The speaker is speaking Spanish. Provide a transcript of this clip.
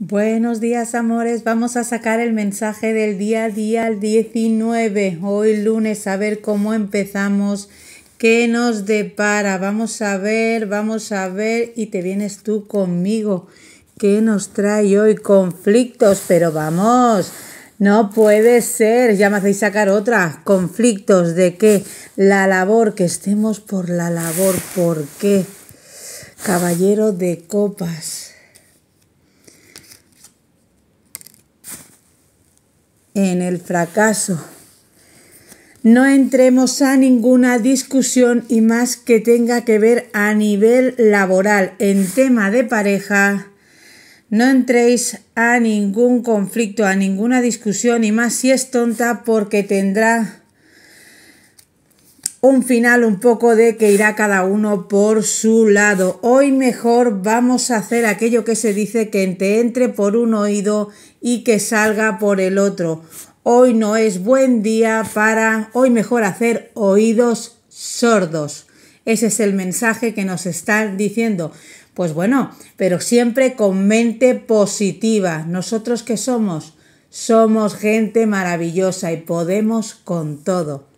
Buenos días amores, vamos a sacar el mensaje del día a día al 19, hoy lunes, a ver cómo empezamos, qué nos depara, vamos a ver, vamos a ver y te vienes tú conmigo, qué nos trae hoy conflictos, pero vamos, no puede ser, ya me hacéis sacar otra, conflictos de qué, la labor, que estemos por la labor, ¿por qué? Caballero de copas en el fracaso. No entremos a ninguna discusión y más que tenga que ver a nivel laboral en tema de pareja. No entréis a ningún conflicto, a ninguna discusión y más si es tonta porque tendrá un final un poco de que irá cada uno por su lado. Hoy mejor vamos a hacer aquello que se dice que te entre por un oído y que salga por el otro. Hoy no es buen día para, hoy mejor hacer oídos sordos. Ese es el mensaje que nos están diciendo. Pues bueno, pero siempre con mente positiva. Nosotros que somos, somos gente maravillosa y podemos con todo.